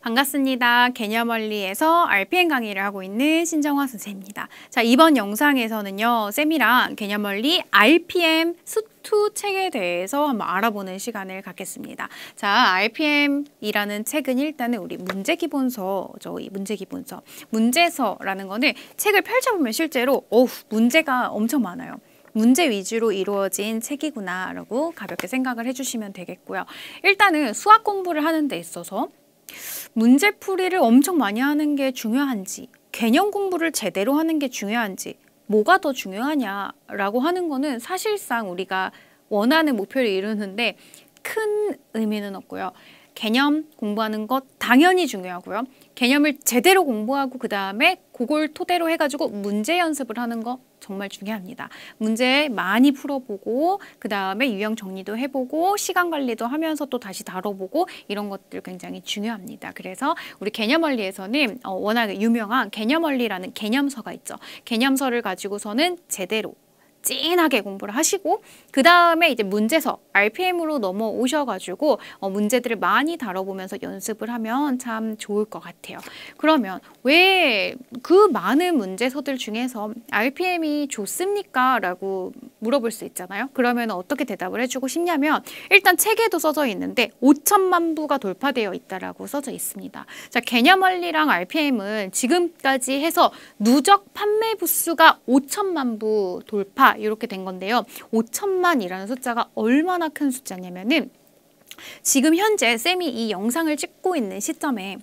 반갑습니다. 개념원리에서 RPM 강의를 하고 있는 신정화 선생입니다. 자, 이번 영상에서는요. 쌤이랑 개념원리 RPM 수투 책에 대해서 한번 알아보는 시간을 갖겠습니다. 자, RPM이라는 책은 일단은 우리 문제기본서, 저희 문제기본서, 문제서라는 거는 책을 펼쳐보면 실제로 어우, 문제가 엄청 많아요. 문제 위주로 이루어진 책이구나라고 가볍게 생각을 해주시면 되겠고요. 일단은 수학 공부를 하는 데 있어서 문제풀이를 엄청 많이 하는 게 중요한지 개념 공부를 제대로 하는 게 중요한지 뭐가 더 중요하냐라고 하는 거는 사실상 우리가 원하는 목표를 이루는데 큰 의미는 없고요. 개념 공부하는 것 당연히 중요하고요. 개념을 제대로 공부하고 그 다음에 그걸 토대로 해가지고 문제 연습을 하는 거 정말 중요합니다. 문제 많이 풀어보고 그다음에 유형 정리도 해보고 시간 관리도 하면서 또 다시 다뤄보고 이런 것들 굉장히 중요합니다. 그래서 우리 개념원리에서는 어, 워낙 유명한 개념원리라는 개념서가 있죠. 개념서를 가지고서는 제대로 찐하게 공부를 하시고 그 다음에 이제 문제서 RPM으로 넘어오셔가지고 어, 문제들을 많이 다뤄보면서 연습을 하면 참 좋을 것 같아요. 그러면 왜 그 많은 문제서들 중에서 RPM이 좋습니까? 라고 물어볼 수 있잖아요. 그러면 어떻게 대답을 해주고 싶냐면 일단 책에도 써져 있는데 5천만 부가 돌파되어 있다라고 써져 있습니다. 자 개념 원리랑 RPM은 지금까지 해서 누적 판매 부수가 5천만 부 돌파 이렇게 된 건데요. 5천만이라는 숫자가 얼마나 큰 숫자냐면은 지금 현재 쌤이 이 영상을 찍고 있는 시점에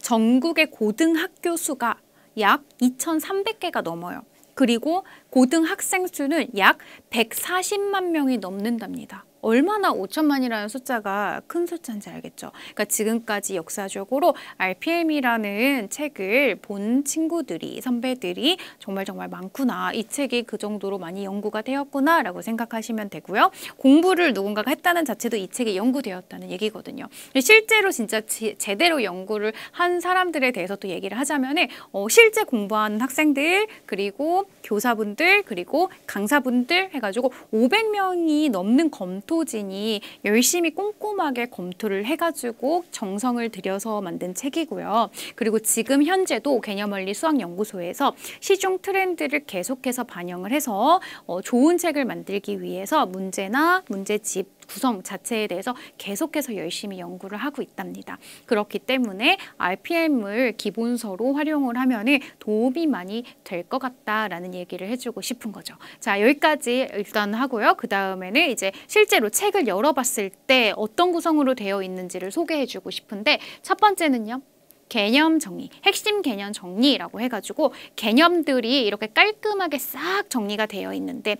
전국의 고등학교 수가 약 2,300개가 넘어요. 그리고 고등학생 수는 약 140만 명이 넘는답니다. 얼마나 5천만이라는 숫자가 큰 숫자인지 알겠죠. 그러니까 지금까지 역사적으로 RPM이라는 책을 본 친구들이, 선배들이 정말 정말 많구나. 이 책이 그 정도로 많이 연구가 되었구나 라고 생각하시면 되고요. 공부를 누군가가 했다는 자체도 이 책이 연구되었다는 얘기거든요. 실제로 진짜 지, 제대로 연구를 한 사람들에 대해서 또 얘기를 하자면 은 어, 실제 공부하는 학생들, 그리고 교사분들, 그리고 강사분들 해가지고 500명이 넘는 검 공토진이 열심히 꼼꼼하게 검토를 해가지고 정성을 들여서 만든 책이고요. 그리고 지금 현재도 개념원리 수학연구소에서 시중 트렌드를 계속해서 반영을 해서 어, 좋은 책을 만들기 위해서 문제나 문제집 구성 자체에 대해서 계속해서 열심히 연구를 하고 있답니다. 그렇기 때문에 RPM을 기본서로 활용을 하면 은 도움이 많이 될 것 같다라는 얘기를 해주고 싶은 거죠. 자 여기까지 일단 하고요. 그 다음에는 이제 실제로 책을 열어봤을 때 어떤 구성으로 되어 있는지를 소개해주고 싶은데 첫 번째는요. 개념 정리, 핵심 개념 정리라고 해가지고 개념들이 이렇게 깔끔하게 싹 정리가 되어 있는데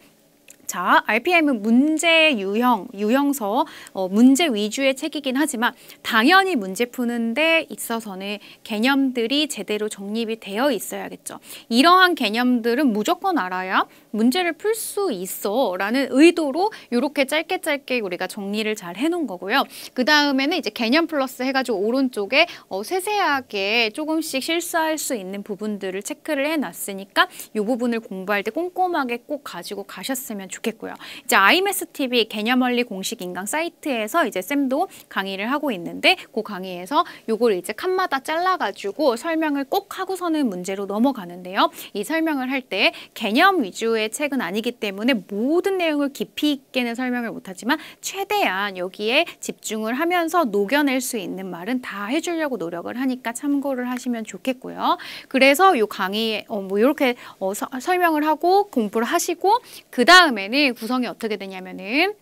자, RPM은 문제 유형, 유형서, 어, 문제 위주의 책이긴 하지만 당연히 문제 푸는 데 있어서는 개념들이 제대로 정립이 되어 있어야겠죠. 이러한 개념들은 무조건 알아야 문제를 풀 수 있어 라는 의도로 이렇게 짧게 짧게 우리가 정리를 잘 해놓은 거고요. 그 다음에는 이제 개념 플러스 해가지고 오른쪽에 어, 세세하게 조금씩 실수할 수 있는 부분들을 체크를 해놨으니까 이 부분을 공부할 때 꼼꼼하게 꼭 가지고 가셨으면 좋겠습니다. 좋겠고요. 이제 IMS TV 개념 원리 공식 인강 사이트에서 이제 쌤도 강의를 하고 있는데 그 강의에서 요걸 이제 칸마다 잘라가지고 설명을 꼭 하고서는 문제로 넘어가는데요. 이 설명을 할 때 개념 위주의 책은 아니기 때문에 모든 내용을 깊이 있게는 설명을 못하지만 최대한 여기에 집중을 하면서 녹여낼 수 있는 말은 다 해주려고 노력을 하니까 참고를 하시면 좋겠고요. 그래서 요 강의 어, 뭐 이렇게 어, 서, 설명을 하고 공부를 하시고 그 다음에 경우에는 구성이 어떻게 되냐면은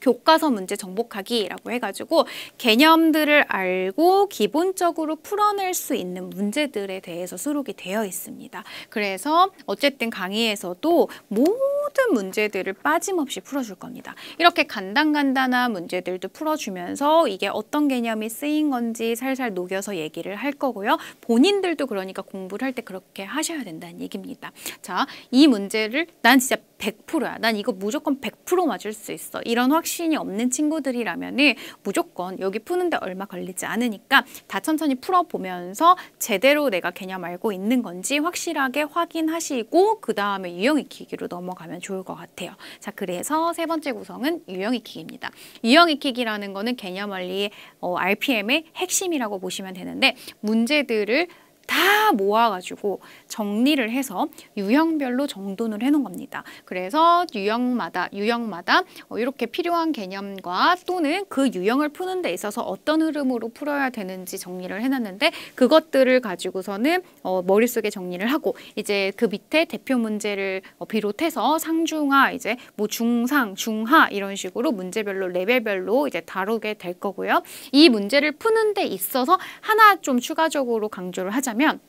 교과서 문제 정복하기라고 해가지고 개념들을 알고 기본적으로 풀어낼 수 있는 문제들에 대해서 수록이 되어 있습니다. 그래서 어쨌든 강의에서도 모든 모든 문제들을 빠짐없이 풀어줄 겁니다. 이렇게 간단간단한 문제들도 풀어주면서 이게 어떤 개념이 쓰인 건지 살살 녹여서 얘기를 할 거고요. 본인들도 그러니까 공부를 할 때 그렇게 하셔야 된다는 얘기입니다. 자, 이 문제를 난 진짜 100%야. 난 이거 무조건 100% 맞을 수 있어. 이런 확신이 없는 친구들이라면 무조건 여기 푸는데 얼마 걸리지 않으니까 다 천천히 풀어보면서 제대로 내가 개념 알고 있는 건지 확실하게 확인하시고 그 다음에 유형 익히기로 넘어가면 보시면 좋을 것 같아요. 자, 그래서 세 번째 구성은 유형 익히기입니다. 유형 익히기라는 거는 개념 원리의 어, RPM의 핵심이라고 보시면 되는데 문제들을 다 모아가지고 정리를 해서 유형별로 정돈을 해놓은 겁니다. 그래서 유형마다 유형마다 어, 이렇게 필요한 개념과 또는 그 유형을 푸는 데 있어서 어떤 흐름으로 풀어야 되는지 정리를 해놨는데 그것들을 가지고서는 어, 머릿속에 정리를 하고 이제 그 밑에 대표 문제를 어, 비롯해서 상중하 이제 뭐 중상 중하 이런 식으로 문제별로 레벨별로 이제 다루게 될 거고요. 이 문제를 푸는 데 있어서 하나 좀 추가적으로 강조를 하자면 있다면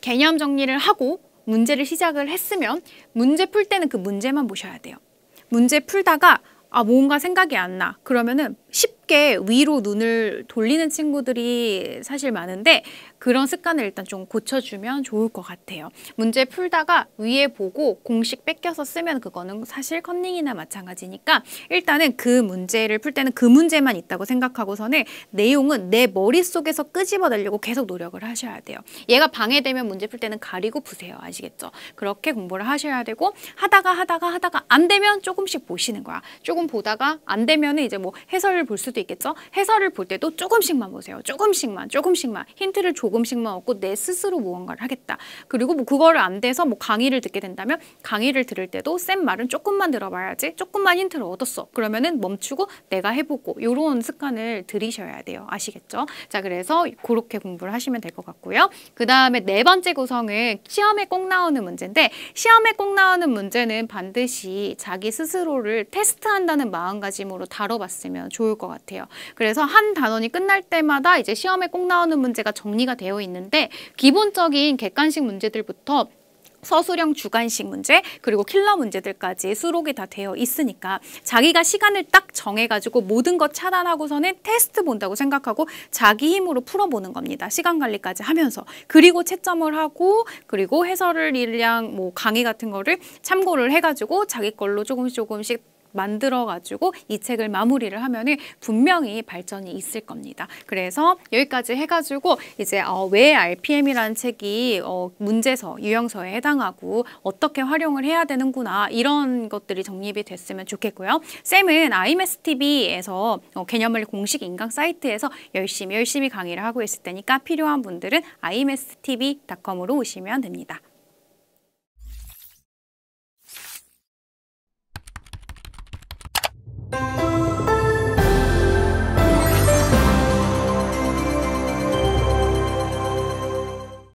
개념 정리를 하고 문제를 시작을 했으면 문제 풀 때는 그 문제만 보셔야 돼요. 문제 풀다가 아 뭔가 생각이 안 나. 그러면은 쉽게 위로 눈을 돌리는 친구들이 사실 많은데 그런 습관을 일단 좀 고쳐주면 좋을 것 같아요. 문제 풀다가 위에 보고 공식 뺏겨서 쓰면 그거는 사실 컨닝이나 마찬가지니까 일단은 그 문제를 풀 때는 그 문제만 있다고 생각하고서는 내용은 내 머릿속에서 끄집어내려고 계속 노력을 하셔야 돼요. 얘가 방해되면 문제 풀 때는 가리고 부세요. 아시겠죠? 그렇게 공부를 하셔야 되고 하다가 하다가 하다가 안 되면 조금씩 보시는 거야. 조금 보다가 안 되면 이제 뭐 해설 을볼 수도 있겠죠. 해설을 볼 때도 조금씩만 보세요. 조금씩만, 조금씩만 힌트를 조금씩만 얻고 내 스스로 무언가를 하겠다. 그리고 뭐 그거를 안 돼서 뭐 강의를 듣게 된다면 강의를 들을 때도 쌤 말은 조금만 들어봐야지. 조금만 힌트를 얻었어. 그러면은 멈추고 내가 해보고 이런 습관을 들이셔야 돼요. 아시겠죠? 자, 그래서 그렇게 공부를 하시면 될 것 같고요. 그 다음에 네 번째 구성은 시험에 꼭 나오는 문제인데 시험에 꼭 나오는 문제는 반드시 자기 스스로를 테스트한다는 마음가짐으로 다뤄봤으면 좋을 좋을 것 같아요. 그래서 한 단원이 끝날 때마다 이제 시험에 꼭 나오는 문제가 정리가 되어 있는데 기본적인 객관식 문제들부터 서술형 주관식 문제 그리고 킬러 문제들까지 수록이 다 되어 있으니까 자기가 시간을 딱 정해가지고 모든 것 차단하고서는 테스트 본다고 생각하고 자기 힘으로 풀어보는 겁니다. 시간 관리까지 하면서 그리고 채점을 하고 그리고 해설을 일량 뭐 강의 같은 거를 참고를 해가지고 자기 걸로 조금씩 조금씩 만들어가지고 이 책을 마무리를 하면은 분명히 발전이 있을 겁니다. 그래서 여기까지 해가지고 이제 어, 왜 RPM이라는 책이 어, 문제서, 유형서에 해당하고 어떻게 활용을 해야 되는구나 이런 것들이 정립이 됐으면 좋겠고요. 쌤은 IMSTV에서 어, 개념을 공식 인강 사이트에서 열심히 열심히 강의를 하고 있을 테니까 필요한 분들은 imstv.com으로 오시면 됩니다.